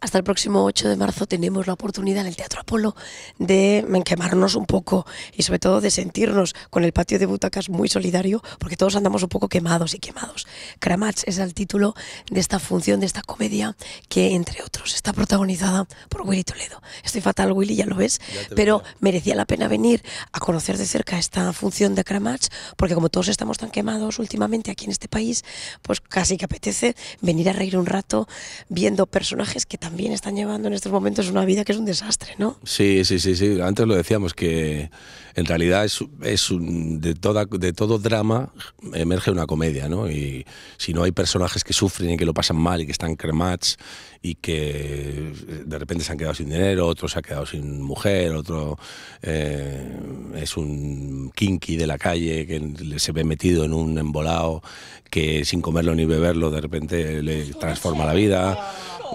Hasta el próximo 8 de marzo tenemos la oportunidad en el Teatro Apolo de quemarnos un poco y sobre todo de sentirnos con el patio de butacas muy solidario porque todos andamos un poco quemados y quemados. Kramach es el título de esta función, de esta comedia que entre otros está protagonizada por Willy Toledo. Estoy fatal Willy, ya lo ves, pero merecía la pena venir a conocer de cerca esta función de Kramach porque como todos estamos tan quemados últimamente aquí en este país, pues casi que apetece venir a reír un rato viendo personajes que también también están llevando en estos momentos una vida que es un desastre, ¿no? Sí, sí, sí, sí. Antes lo decíamos que en realidad es, un, de, toda, de todo drama emerge una comedia, ¿no? Y si no hay personajes que sufren y que lo pasan mal y que están cremats y que eh, de repente se han quedado sin dinero, otro se ha quedado sin mujer, otro eh, es un kinky de la calle que se ve metido en un embolado que sin comerlo ni beberlo de repente le transforma la vida.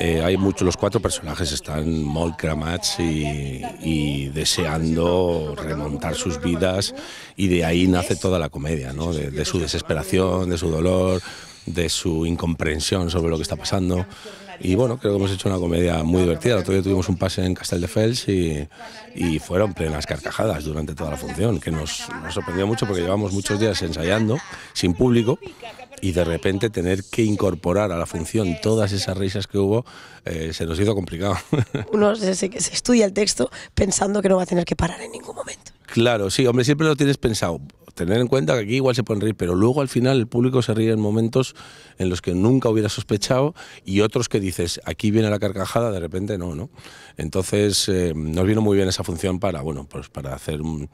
Eh, hay muchos, los cuatro personajes están muy cramats y, deseando remontar sus vidas y de ahí nace toda la comedia, de, su desesperación, de su dolor, de su incomprensión sobre lo que está pasando. Y bueno, creo que hemos hecho una comedia muy divertida. El otro día tuvimos un pase en de y, y fueron plenas carcajadas durante toda la función, que nos, nos sorprendió mucho porque llevamos muchos días ensayando sin público y de repente tener que incorporar a la función todas esas risas que hubo eh, se nos hizo complicado. Uno se, estudia el texto pensando que no va a tener que parar en ningún momento. Claro, sí, hombre, siempre lo tienes pensado tener en cuenta que aquí igual se pueden reír, pero luego al final el público se ríe en momentos en los que nunca hubiera sospechado y otros que dices, aquí viene la carcajada, de repente no, ¿no? Entonces eh, nos vino muy bien esa función para, bueno, pues para hacer un,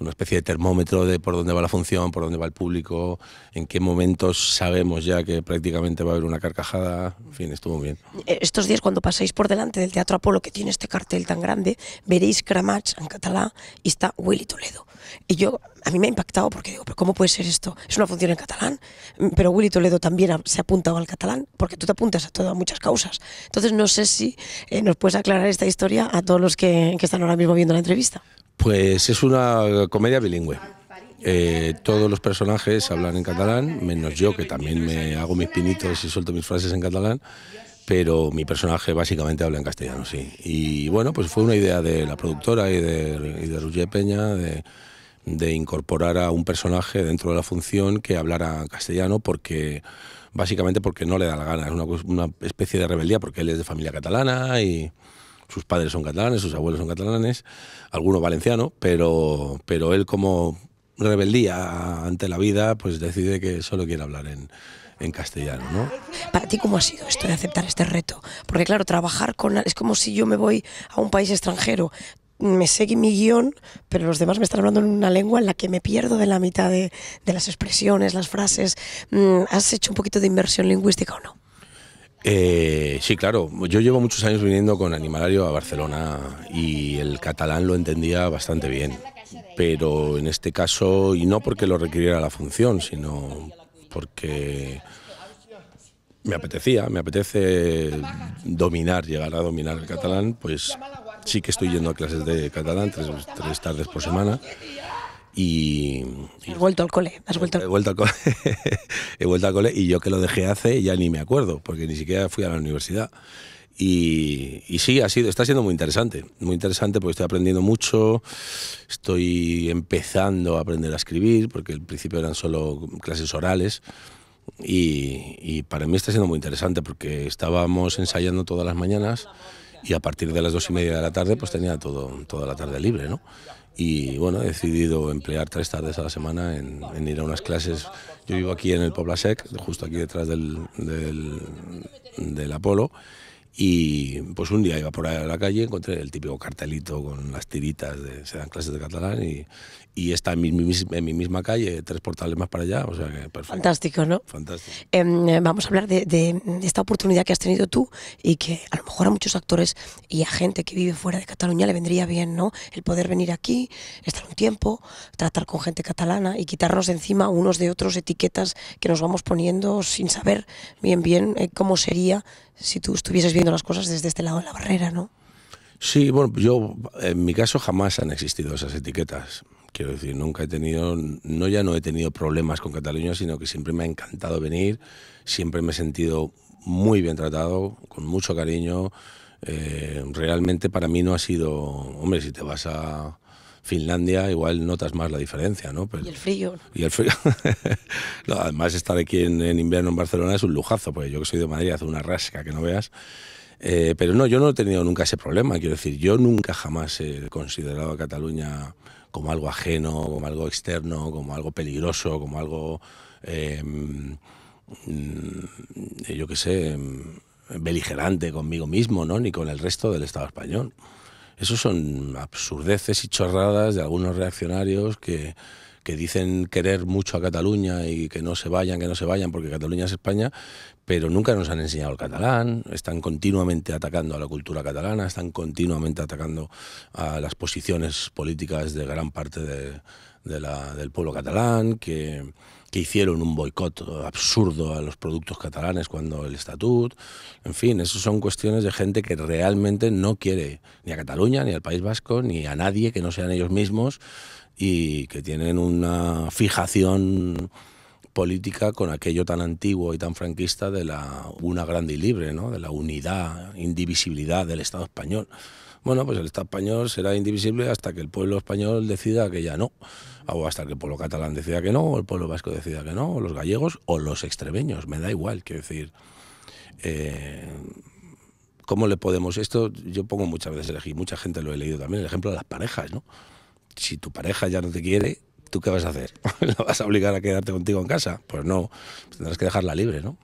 una especie de termómetro de por dónde va la función, por dónde va el público, en qué momentos sabemos ya que prácticamente va a haber una carcajada. En fin, estuvo bien. Eh, estos días, cuando paséis por delante del Teatro Apolo, que tiene este cartel tan grande, veréis Cramach en catalán y está Willy Toledo. Y yo, a mí me ha impactado porque digo, ¿pero cómo puede ser esto? Es una función en catalán, mm, pero Willy Toledo también se ha apuntado al catalán, porque tú te apuntas a todas muchas causas. Entonces, no sé si eh, nos puedes aclarar esta historia a todos los que, que están ahora mismo viendo la entrevista. Pues es una comedia bilingüe. Eh, todos los personajes hablan en catalán, menos yo que también me hago mis pinitos y suelto mis frases en catalán, pero mi personaje básicamente habla en castellano, sí. Y bueno, pues fue una idea de la productora y de, y Roger Peña de, incorporar a un personaje dentro de la función que hablara castellano porque básicamente porque no le da la gana, es una especie de rebeldía porque él es de familia catalana y sus padres son catalanes, sus abuelos son catalanes, alguno valenciano, pero, pero él como rebeldía ante la vida, pues decide que solo quiere hablar en, en castellano. ¿no? Para ti, ¿cómo ha sido esto de aceptar este reto? Porque claro, trabajar con... Es como si yo me voy a un país extranjero, me sé mi guión, pero los demás me están hablando en una lengua en la que me pierdo de la mitad de, de las expresiones, las frases. Mm, ¿Has hecho un poquito de inversión lingüística o no? Eh, sí, claro. Yo llevo muchos años viniendo con Animalario a Barcelona y el catalán lo entendía bastante bien. Pero en este caso, y no porque lo requiriera la función, sino porque me apetecía, me apetece dominar, llegar a dominar el catalán, pues sí que estoy yendo a clases de catalán tres, tres tardes por semana. Y, Has vuelto al cole. Has vuelto. He, vuelto al cole. he vuelto al cole y yo que lo dejé hace ya ni me acuerdo, porque ni siquiera fui a la universidad. Y, sí, ha sido, está siendo muy interesante, muy interesante porque estoy aprendiendo mucho, estoy empezando a aprender a escribir, porque al principio eran solo clases orales, y, y para mí está siendo muy interesante porque estábamos ensayando todas las mañanas y a partir de las dos y media de la tarde pues tenía todo, toda la tarde libre, ¿no? y bueno, he decidido emplear tres tardes a la semana en, ir a unas clases. Yo vivo aquí en el Poblasec, justo aquí detrás del, del, del Apolo, y pues un día iba por ahí a la calle, encontré el típico cartelito con las tiritas de se dan clases de catalán y, y está en mi, misma calle, tres portales más para allá, o sea Fantástico, ¿no? Fantástico. Em, eh, vamos a hablar de, esta oportunidad que has tenido tú y que a lo mejor a muchos actores y a gente que vive fuera de Cataluña le vendría bien, ¿no? El poder venir aquí, estar un tiempo, tratar con gente catalana y quitarnos encima unos de otros etiquetas que nos vamos poniendo sin saber bien bien eh, cómo sería si tú estuvieses bien las cosas desde este lado de la barrera, ¿no? Sí, bueno, yo en mi caso jamás han existido esas etiquetas. Quiero decir, nunca he tenido, no ya no he tenido problemas con Cataluña, sino que siempre me ha encantado venir, siempre me he sentido muy bien tratado, con mucho cariño. Eh, realmente para mí no ha sido, hombre, si te vas a, Finlandia igual notas más la diferencia, ¿no? Pues y el frío. Y el frío. además, estar aquí en, invierno en Barcelona es un lujazo, porque yo que soy de Madrid hace una rasca que no veas. Eh, pero no, yo no he tenido nunca ese problema, quiero decir, yo nunca jamás he considerado a Cataluña como algo ajeno, como algo externo, como algo peligroso, como algo, em, mm, yo qué sé, em, beligerante conmigo mismo, ¿no? Ni con el resto del Estado español. Eso son absurdeces y chorradas de algunos reaccionarios que, que dicen querer mucho a Cataluña y que no se vayan, que no se vayan, porque Cataluña es España, pero nunca nos han enseñado el catalán, están continuamente atacando a la cultura catalana, están continuamente atacando a las posiciones políticas de gran parte del pueblo catalán, que, que hicieron un boicot absurdo a los productos catalanes cuando el estatut, en fin, eso son cuestiones de gente que realmente no quiere ni a Cataluña, ni al País Vasco, ni a nadie que no sean ellos mismos y que tienen una fijación política con aquello tan antiguo y tan franquista de la una grande y libre, ¿no? de la unidad, indivisibilidad del Estado español. Bueno, pues el Estado español será indivisible hasta que el pueblo español decida que ya no, o hasta que el pueblo catalán decida que no, o el pueblo vasco decida que no, o los gallegos, o los extremeños, me da igual, quiero decir. Eh, ¿Cómo le podemos? Esto yo pongo muchas veces el mucha gente lo he leído también, el ejemplo de las parejas, ¿no? si tu pareja ya no te quiere, ¿tú qué vas a hacer? ¿La vas a obligar a quedarte contigo en casa? Pues no, tendrás que dejarla libre, ¿no?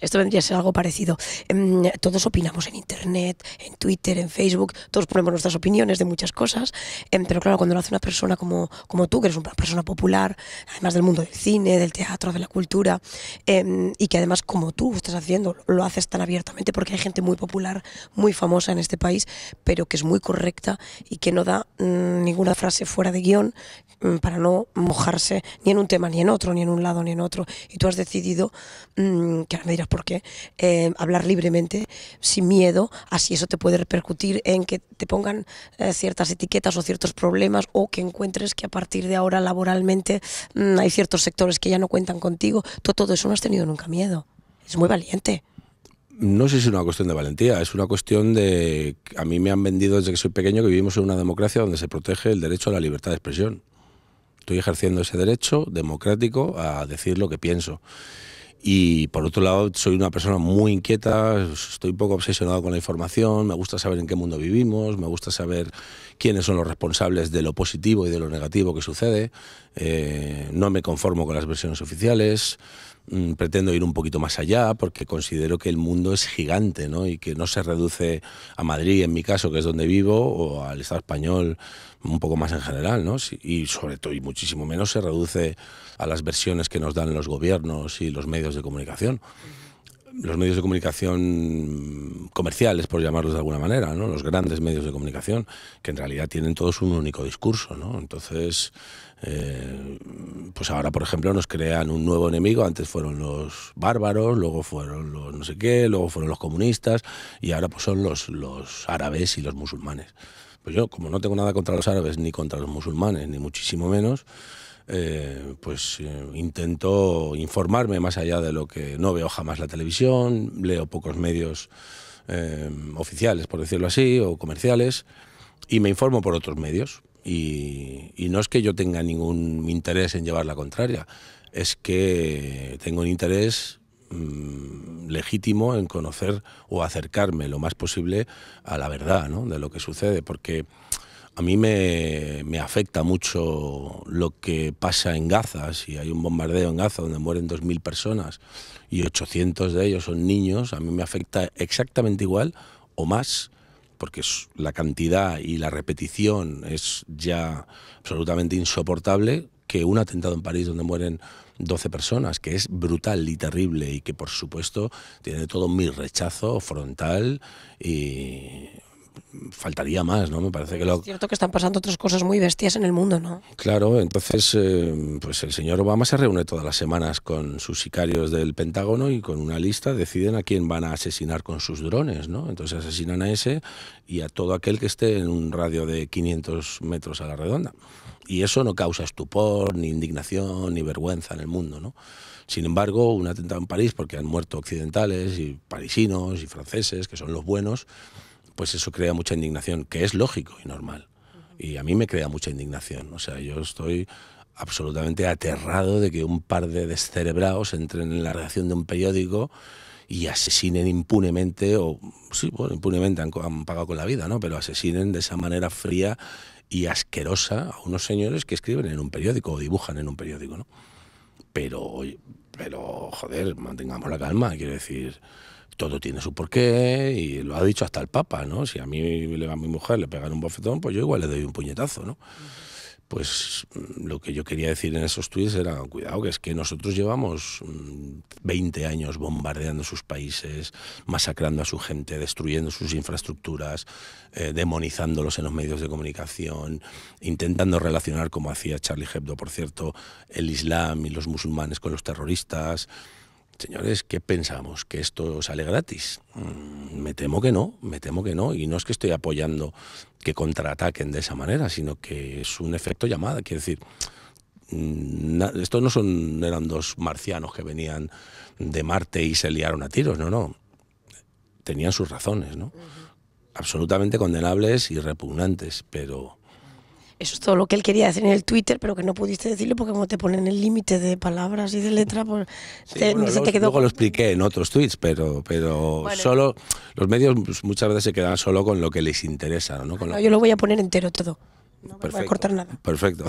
Esto vendría a ser algo parecido. Em, todos opinamos en Internet, en Twitter, en Facebook, todos ponemos nuestras opiniones de muchas cosas, em, pero claro, cuando lo hace una persona como, como tú, que eres una persona popular, además del mundo del cine, del teatro, de la cultura, em, y que además como tú estás haciendo, lo haces tan abiertamente porque hay gente muy popular, muy famosa en este país, pero que es muy correcta y que no da mm, ninguna frase fuera de guión mm, para no mojarse ni en un tema, ni en otro, ni en un lado, ni en otro. Y tú has decidido... Mm, Mm, que me dirás por qué, eh, hablar libremente, sin miedo, así eso te puede repercutir en que te pongan eh, ciertas etiquetas o ciertos problemas o que encuentres que a partir de ahora laboralmente mm, hay ciertos sectores que ya no cuentan contigo. Tú todo eso no has tenido nunca miedo. Es muy valiente no sé si es una cuestión de valentía, es una cuestión de... A mí me han vendido desde que soy pequeño que vivimos en una democracia donde se protege el derecho a la libertad de expresión. Estoy ejerciendo ese derecho democrático a decir lo que pienso. Y por otro lado, soy una persona muy inquieta, estoy un poco obsesionado con la información, me gusta saber en qué mundo vivimos, me gusta saber quiénes son los responsables de lo positivo y de lo negativo que sucede. Eh, no me conformo con las versiones oficiales. Mm, pretendo ir un poquito más allá porque considero que el mundo es gigante ¿no? y que no se reduce a Madrid, en mi caso, que es donde vivo, o al Estado español un poco más en general, ¿no? y sobre todo y muchísimo menos se reduce a las versiones que nos dan los gobiernos y los medios de comunicación los medios de comunicación comerciales, por llamarlos de alguna manera, ¿no? los grandes medios de comunicación, que en realidad tienen todos un único discurso. ¿no? Entonces, eh, pues ahora, por ejemplo, nos crean un nuevo enemigo. Antes fueron los bárbaros, luego fueron los no sé qué, luego fueron los comunistas y ahora pues son los, los árabes y los musulmanes. Pues yo, como no tengo nada contra los árabes ni contra los musulmanes, ni muchísimo menos, eh, pues eh, intento informarme más allá de lo que no veo jamás la televisión, leo pocos medios eh, oficiales, por decirlo así, o comerciales, y me informo por otros medios. Y, no es que yo tenga ningún interés en llevar la contraria, es que tengo un interés mm, legítimo en conocer o acercarme lo más posible a la verdad ¿no? de lo que sucede, porque a mí me, me, afecta mucho lo que pasa en Gaza. Si hay un bombardeo en Gaza donde mueren 2.000 personas y 800 de ellos son niños, a mí me afecta exactamente igual o más, porque la cantidad y la repetición es ya absolutamente insoportable que un atentado en París donde mueren 12 personas, que es brutal y terrible y que por supuesto tiene todo mi rechazo frontal y faltaría más, ¿no? Me parece que lo... Es cierto que están pasando otras cosas muy bestias en el mundo, ¿no? Claro, entonces, eh, pues el señor Obama se reúne todas las semanas con sus sicarios del Pentágono y con una lista deciden a quién van a asesinar con sus drones, ¿no? Entonces asesinan a ese y a todo aquel que esté en un radio de 500 metros a la redonda. Y eso no causa estupor, ni indignación, ni vergüenza en el mundo, ¿no? Sin embargo, un atentado en París, porque han muerto occidentales y parisinos y franceses, que son los buenos, pues eso crea mucha indignación, que es lógico y normal. Y a mí me crea mucha indignación. O sea, yo estoy absolutamente aterrado de que un par de descerebrados entren en la redacción de un periódico y asesinen impunemente, o sí, impunemente han, han, pagado con la vida, ¿no? Pero asesinen de esa manera fría y asquerosa a unos señores que escriben en un periódico o dibujan en un periódico, ¿no? Pero, pero joder, mantengamos la calma, quiero decir, todo tiene su porqué y lo ha dicho hasta el Papa, ¿no? Si a mí le a mi mujer le pegan un bofetón, pues yo igual le doy un puñetazo, ¿no? Pues mm, lo que yo quería decir en esos tweets era, cuidado, que es que nosotros llevamos 20 mm, años bombardeando sus países, masacrando a su gente, destruyendo sus infraestructuras, eh, demonizándolos en los medios de comunicación, intentando relacionar, como hacía Charlie Hebdo, por cierto, el Islam y los musulmanes con los terroristas. Señores, ¿qué pensamos? ¿Que esto sale gratis? Mm, me temo que no, me temo que no. Y no es que estoy apoyando que contraataquen de esa manera, sino que es un efecto llamada. Quiero decir, mm, estos no son, eran dos marcianos que venían de Marte y se liaron a tiros, no, no. Tenían sus razones, ¿no? Absolutamente condenables y repugnantes, pero eso es todo lo que él quería decir en el Twitter, pero que no pudiste decirlo porque como te ponen el límite de palabras y de letra, pues luego, quedó... lo expliqué en otros tweets, pero, pero solo los medios pues, muchas veces se quedan solo con lo que les interesa. ¿no? Yo lo voy a poner entero todo. No voy a cortar nada. Perfecto.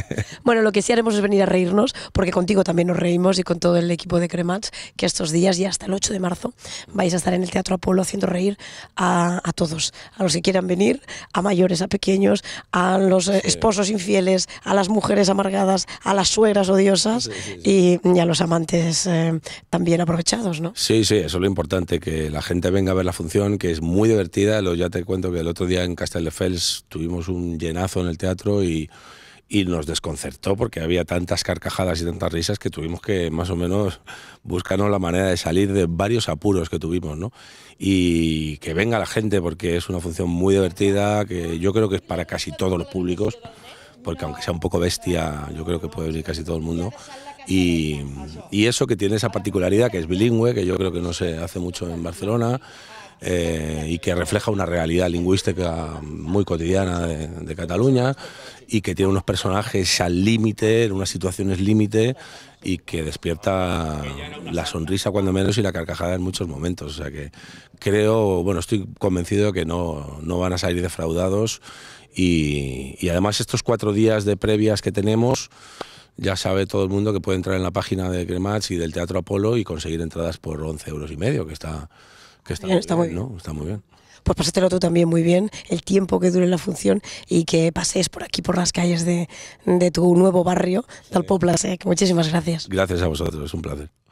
bueno, lo que sí haremos es venir a reírnos, porque contigo también nos reímos y con todo el equipo de Cremats, que estos días y hasta el 8 de marzo vais a estar en el Teatro Apolo haciendo reír a, todos, a los que quieran venir, a mayores, a pequeños, a los eh, esposos infieles, a las mujeres amargadas, a las suegras odiosas y, a los amantes eh, también aprovechados, ¿no? Sí, sí, eso es lo importante, que la gente venga a ver la función, que es muy divertida. Lo, ya te cuento que el otro día en Castelldefels tuvimos un llenazo en el teatro y, y nos desconcertó porque había tantas carcajadas y tantas risas que tuvimos que más o menos buscarnos la manera de salir de varios apuros que tuvimos, ¿no? Y que venga la gente porque es una función muy divertida, que yo creo que es para casi todos los públicos, porque aunque sea un poco bestia, yo creo que puede venir casi todo el mundo. Y, y eso que tiene esa particularidad que es bilingüe, que yo creo que no se hace mucho en Barcelona eh, y que refleja una realidad lingüística muy cotidiana de, Cataluña y que tiene unos personajes al límite, en unas situaciones límite y que despierta la sonrisa cuando menos y la carcajada en muchos momentos. O sea que creo, bueno, estoy convencido que no, no van a salir defraudados y, además estos cuatro días de previas que tenemos ya sabe todo el mundo que puede entrar en la página de Cremats y del Teatro Apolo y conseguir entradas por 11 euros y medio, que está está, muy bien, ¿no? Está muy bien. Pues pásatelo tú también muy bien, el tiempo que dure la función y que pasees por aquí, por las calles de, tu nuevo barrio, tal ¿eh? Muchísimas gracias. Gracias a vosotros, es un placer.